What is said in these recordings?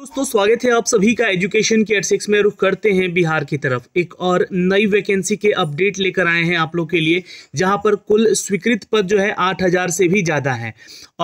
दोस्तों स्वागत है आप सभी का एजुकेशन के एडसिक्स में रुख करते हैं बिहार की तरफ एक और नई वैकेंसी के अपडेट लेकर आए हैं आप लोग के लिए जहां पर कुल स्वीकृत पद जो है 8000 से भी ज़्यादा हैं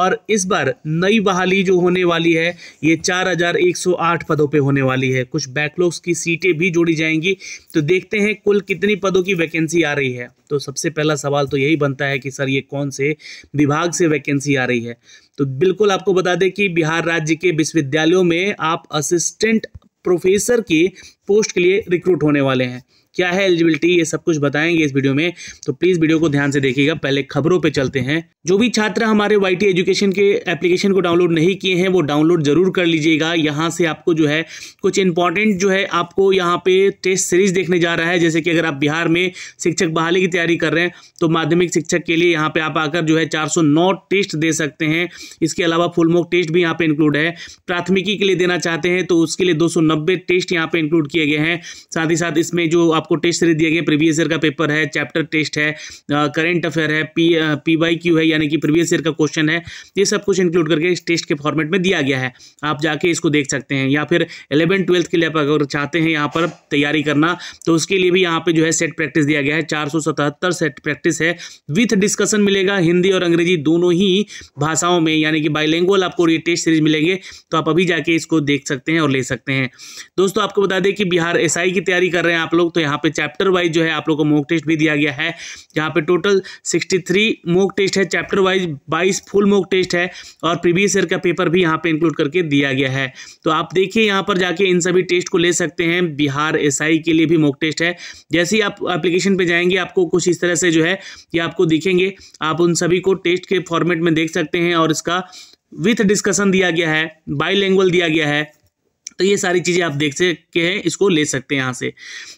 और इस बार नई बहाली जो होने वाली है ये 4108 पदों पे होने वाली है कुछ बैकलॉग्स की सीटें भी जोड़ी जाएंगी तो देखते हैं कुल कितनी पदों की वैकेंसी आ रही है तो सबसे पहला सवाल तो यही बनता है कि सर ये कौन से विभाग से वैकेंसी आ रही है तो बिल्कुल आपको बता दें कि बिहार राज्य के विश्वविद्यालयों में आप असिस्टेंट प्रोफेसर की पोस्ट के लिए रिक्रूट होने वाले हैं क्या है एलिजिबिलिटी ये सब कुछ बताएंगे इस वीडियो में तो प्लीज़ वीडियो को ध्यान से देखिएगा पहले खबरों पर चलते हैं जो भी छात्र हमारे वाई एजुकेशन के एप्लीकेशन को डाउनलोड नहीं किए हैं वो डाउनलोड जरूर कर लीजिएगा यहाँ से आपको जो है कुछ इंपॉर्टेंट जो है आपको यहाँ पे टेस्ट सीरीज देखने जा रहा है जैसे कि अगर आप बिहार में शिक्षक बहाली की तैयारी कर रहे हैं तो माध्यमिक शिक्षक के लिए यहाँ पे आप आकर जो है चार टेस्ट दे सकते हैं इसके अलावा फुल टेस्ट भी यहाँ पे इंक्लूड है प्राथमिकी के लिए देना चाहते हैं तो उसके लिए दो टेस्ट यहाँ पे इंक्लूड किए गए हैं साथ ही साथ इसमें जो आप आपको टेस्ट सीरीज दिया गया प्रीवियस ईयर का पेपर है चैप्टर टेस्ट है करेंट अफेयर है पी पी वाई क्यू है यानी कि प्रीवियस ईयर का क्वेश्चन है ये सब कुछ इंक्लूड करके इस टेस्ट के फॉर्मेट में दिया गया है आप जाके इसको देख सकते हैं या फिर इलेवन ट्वेल्थ के लिए आप अगर चाहते हैं यहाँ पर तैयारी करना तो उसके लिए भी यहाँ पर जो है सेट प्रैक्टिस दिया गया है चार सेट प्रैक्टिस है विथ डिस्कशन मिलेगा हिंदी और अंग्रेजी दोनों ही भाषाओं में यानी कि बाइलेंगुअल आपको ये टेस्ट सीरीज मिलेंगे तो आप अभी जाके इसको देख सकते हैं और ले सकते हैं दोस्तों आपको बता दें कि बिहार एसआई की तैयारी कर रहे हैं आप लोग तो यहां यहाँ पे चैप्टर वाइज जो है आप लोगों को मॉक टेस्ट भी दिया गया है यहाँ पे total sixty three mock test है चैप्टर वाइज बाईस फुल मॉक टेस्ट है और प्रीवियस ईयर का पेपर भी यहाँ पे इंक्लूड करके दिया गया है तो आप देखिए यहाँ पर जाके इन सभी टेस्ट को ले सकते हैं बिहार एस के लिए भी मॉक टेस्ट है जैसे ही आप एप्लीकेशन पर जाएंगे आपको कुछ इस तरह से जो है ये आपको दिखेंगे आप उन सभी को टेस्ट के फॉर्मेट में देख सकते हैं और इसका विथ डिस्कशन दिया गया है बाई दिया गया है तो ये सारी चीज़ें आप देख सकते हैं इसको ले सकते हैं यहाँ से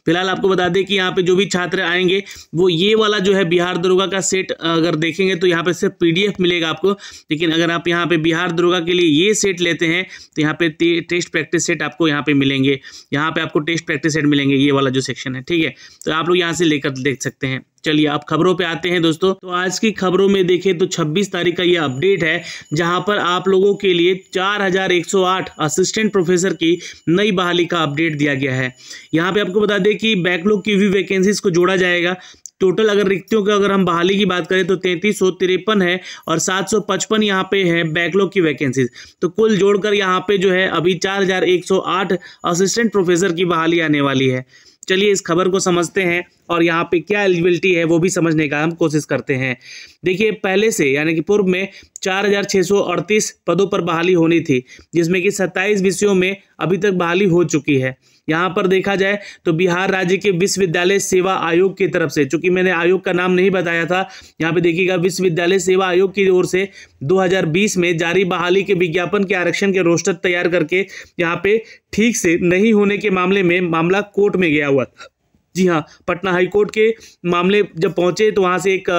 फिलहाल आपको बता दें कि यहाँ पे जो भी छात्र आएंगे वो ये वाला जो है बिहार दरोगा का सेट अगर देखेंगे तो यहाँ पे सिर्फ पीडीएफ मिलेगा आपको लेकिन अगर आप यहाँ पे बिहार दरोगा के लिए ये सेट लेते हैं तो यहाँ पे टेस्ट प्रैक्टिस सेट आपको यहाँ पर मिलेंगे यहाँ पर आपको टेस्ट प्रैक्टिस सेट मिलेंगे ये वाला जो सेक्शन है ठीक है तो आप लोग यहाँ से लेकर देख सकते हैं चलिए आप खबरों पे आते हैं दोस्तों तो आज की खबरों में देखें तो 26 तारीख का ये अपडेट है जहां पर आप लोगों के लिए 4108 असिस्टेंट प्रोफेसर की नई बहाली का अपडेट दिया गया है यहाँ पे आपको बता दें कि बैकलॉग की भी वैकेंसीज को जोड़ा जाएगा टोटल अगर रिक्तियों की अगर हम बहाली की बात करें तो तैंतीस सौ तिरपन है और सात सौ पचपन यहाँ पे है बैकलॉग की वैकेंसीज तो कुल जोड़कर यहाँ पे जो है अभी चार हजार एक सौ आठ असिस्टेंट प्रोफेसर की बहाली आने वाली है चलिए इस खबर को समझते हैं और यहाँ पे क्या एलिजिबिलिटी है वो भी समझने का हम कोशिश करते हैं देखिए पहले से यानी कि पूर्व में 4,638 पदों पर बहाली होनी थी जिसमें कि 27 विषयों में अभी तक बहाली हो चुकी है यहाँ पर देखा जाए तो बिहार राज्य के विश्वविद्यालय सेवा आयोग की तरफ से चूंकि मैंने आयोग का नाम नहीं बताया था यहाँ पे देखिएगा विश्वविद्यालय सेवा आयोग की ओर से 2020 में जारी बहाली के विज्ञापन के आरक्षण के रोस्टर तैयार करके यहाँ पे ठीक से नहीं होने के मामले में मामला कोर्ट में गया हुआ था जी हाँ पटना हाईकोर्ट के मामले जब पहुंचे तो वहां से एक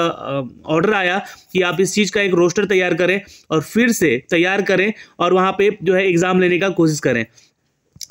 ऑर्डर आया कि आप इस चीज़ का एक रोस्टर तैयार करें और फिर से तैयार करें और वहां पे जो है एग्ज़ाम लेने का कोशिश करें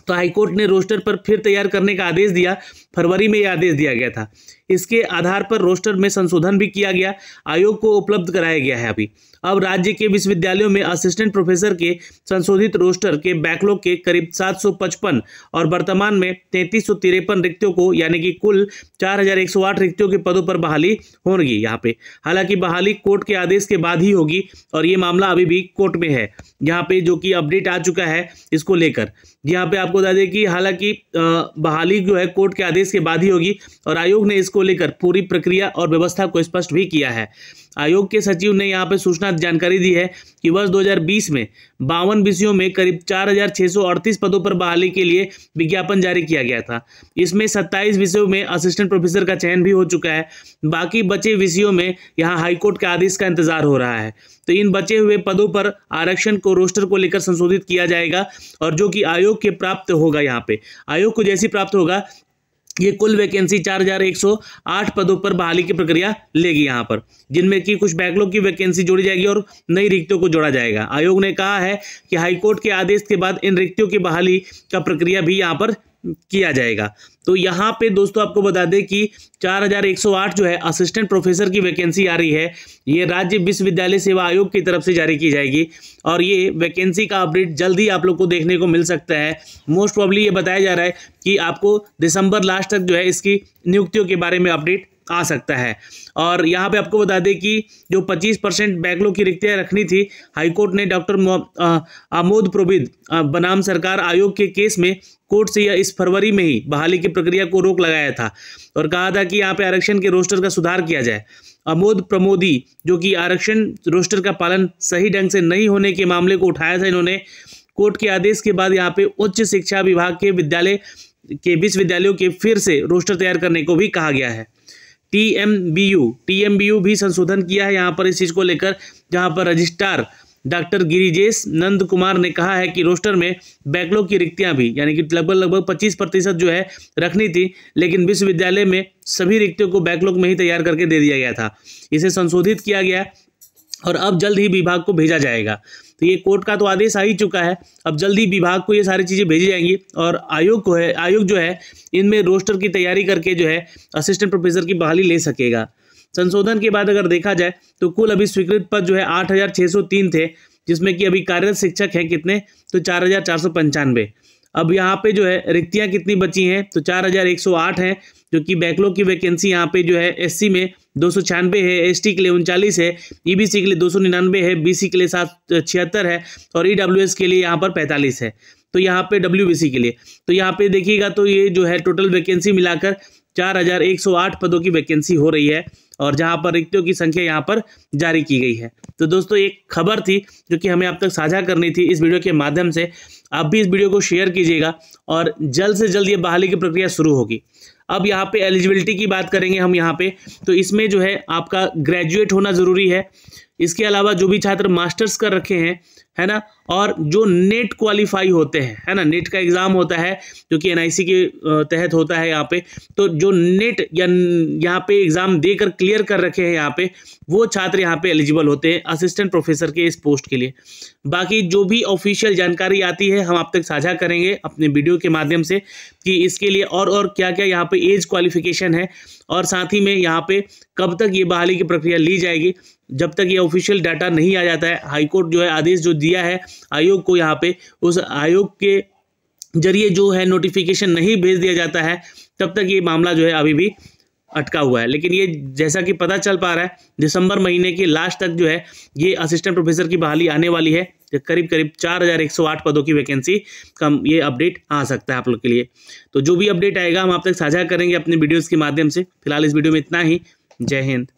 तो हाईकोर्ट ने रोस्टर पर फिर तैयार करने का आदेश दिया फरवरी में ये आदेश दिया गया था इसके आधार पर रोस्टर में संशोधन भी किया गया आयोग को उपलब्ध कराया गया है अभी अब राज्य के विश्वविद्यालयों में असिस्टेंट प्रोफेसर के संशोधित रोस्टर के बैकलॉग के करीब 755 और वर्तमान में तैंतीस रिक्तियों को यानी कि कुल 4108 रिक्तियों के पदों पर बहाली होगी यहाँ पे हालांकि बहाली कोर्ट के आदेश के बाद ही होगी और ये मामला अभी भी कोर्ट में है यहाँ पे जो कि अपडेट आ चुका है इसको लेकर यहाँ पे आपको बता दें कि हालांकि बहाली जो है कोर्ट के आदेश के बाद ही होगी और आयोग ने इसको को लेकर पूरी प्रक्रिया और व्यवस्था को स्पष्ट भी किया है आयोग के सचिव ने यहाँ पर सूचना जानकारी दी है कि वर्ष 2020 में बावन विषयों में करीब चार पदों पर बहाली के लिए विज्ञापन जारी किया गया था इसमें 27 विषयों में असिस्टेंट प्रोफेसर का चयन भी हो चुका है बाकी बचे विषयों में यहाँ हाईकोर्ट के आदेश का इंतजार हो रहा है तो इन बचे हुए पदों पर आरक्षण को रोस्टर को लेकर संशोधित किया जाएगा और जो कि आयोग के प्राप्त होगा यहाँ पे आयोग को जैसी प्राप्त होगा ये कुल वैकेंसी चार हजार एक सौ आठ पदों पर बहाली की प्रक्रिया लेगी यहाँ पर जिनमें कि कुछ बैकलॉग की वैकेंसी जोड़ी जाएगी और नई रिक्तियों को जोड़ा जाएगा आयोग ने कहा है कि हाईकोर्ट के आदेश के बाद इन रिक्तियों की बहाली का प्रक्रिया भी यहाँ पर किया जाएगा तो यहाँ पे दोस्तों आपको बता दें कि 4108 जो है असिस्टेंट प्रोफेसर की वैकेंसी आ रही है ये राज्य विश्वविद्यालय सेवा आयोग की तरफ से जारी की जाएगी और ये वैकेंसी का अपडेट जल्द ही आप लोग को देखने को मिल सकता है मोस्ट प्रॉब्ली ये बताया जा रहा है कि आपको दिसंबर लास्ट तक जो है इसकी नियुक्तियों के बारे में अपडेट आ सकता है और यहाँ पे आपको बता दें कि जो 25 परसेंट बैकलॉग की रिक्तियाँ रखनी थी हाईकोर्ट ने डॉक्टर आमोद प्रोबिद बनाम सरकार आयोग के केस में कोर्ट से यह इस फरवरी में ही बहाली की प्रक्रिया को रोक लगाया था और कहा था कि यहाँ पे आरक्षण के रोस्टर का सुधार किया जाए अमोद प्रमोदी जो कि आरक्षण रोस्टर का पालन सही ढंग से नहीं होने के मामले को उठाया था इन्होंने कोर्ट के आदेश के बाद यहाँ पे उच्च शिक्षा विभाग के विद्यालय के विश्वविद्यालयों के फिर से रोस्टर तैयार करने को भी कहा गया है T M B U T M B U भी संशोधन किया है यहाँ पर इस चीज़ को लेकर जहाँ पर रजिस्ट्रार डॉक्टर गिरिजेश नंद कुमार ने कहा है कि रोस्टर में बैकलॉग की रिक्तियां भी यानी कि लगभग लगभग 25 प्रतिशत जो है रखनी थी लेकिन विश्वविद्यालय में सभी रिक्तियों को बैकलॉग में ही तैयार करके दे दिया गया था इसे संशोधित किया गया और अब जल्द ही विभाग को भेजा जाएगा तो ये कोर्ट का तो आदेश आ ही चुका है अब जल्द ही विभाग को ये सारी चीज़ें भेजी जाएंगी और आयोग को है आयोग जो है इनमें रोस्टर की तैयारी करके जो है असिस्टेंट प्रोफेसर की बहाली ले सकेगा संशोधन के बाद अगर देखा जाए तो कुल अभी स्वीकृत पद जो है आठ थे जिसमें कि अभी कार्यरत शिक्षक हैं कितने तो चार हज़ार चार सौ पंचानवे अब यहाँ पे जो है रिक्तियाँ कितनी बची हैं तो 4108 हैं जो कि बैकलॉग की वैकेंसी यहाँ पे जो है एससी में दो सौ छियानवे है एसटी के लिए उनचालीस है ईबीसी e के लिए दो सौ निन्यानवे है बीसी के लिए सात छिहत्तर है और ईडब्ल्यूएस e के लिए यहाँ पर पैंतालीस है तो यहाँ पे डब्ल्यूबीसी के लिए तो यहाँ पे देखिएगा तो ये जो है टोटल वैकेंसी मिलाकर आठ पदों की वैकेंसी हो रही है और जहां पर रिक्तियों की संख्या यहाँ पर जारी की गई है तो दोस्तों एक खबर थी जो कि हमें आप तक साझा करनी थी इस वीडियो के माध्यम से आप भी इस वीडियो को शेयर कीजिएगा और जल्द से जल्द ये बहाली की प्रक्रिया शुरू होगी अब यहाँ पे एलिजिबिलिटी की बात करेंगे हम यहाँ पे तो इसमें जो है आपका ग्रेजुएट होना ज़रूरी है इसके अलावा जो भी छात्र मास्टर्स कर रखे हैं है ना और जो नेट क्वालिफाई होते हैं है ना नेट का एग्ज़ाम होता है जो कि एनआईसी के तहत होता है यहाँ पे तो जो नेट या यहाँ पे एग्ज़ाम देकर क्लियर कर रखे हैं यहाँ पे वो छात्र यहाँ पे एलिजिबल होते हैं असिस्टेंट प्रोफेसर के इस पोस्ट के लिए बाकी जो भी ऑफिशियल जानकारी आती है हम आप तक साझा करेंगे अपने वीडियो के माध्यम से कि इसके लिए और और क्या क्या यहाँ पे एज क्वालिफिकेशन है और साथ ही में यहाँ पे कब तक ये बहाली की प्रक्रिया ली जाएगी जब तक ये ऑफिशियल डाटा नहीं आ जाता है हाईकोर्ट जो है आदेश जो दिया है आयोग को यहाँ पे उस आयोग के जरिए जो है नोटिफिकेशन नहीं भेज दिया जाता है तब तक ये मामला जो है अभी भी अटका हुआ है लेकिन ये जैसा कि पता चल पा रहा है दिसंबर महीने के लास्ट तक जो है ये असिस्टेंट प्रोफेसर की बहाली आने वाली है करीब करीब चार हज़ार एक सौ आठ पदों की वैकेंसी का ये अपडेट आ सकता है आप लोग के लिए तो जो भी अपडेट आएगा हम आप तक साझा करेंगे अपने वीडियोज़ के माध्यम से फिलहाल इस वीडियो में इतना ही जय हिंद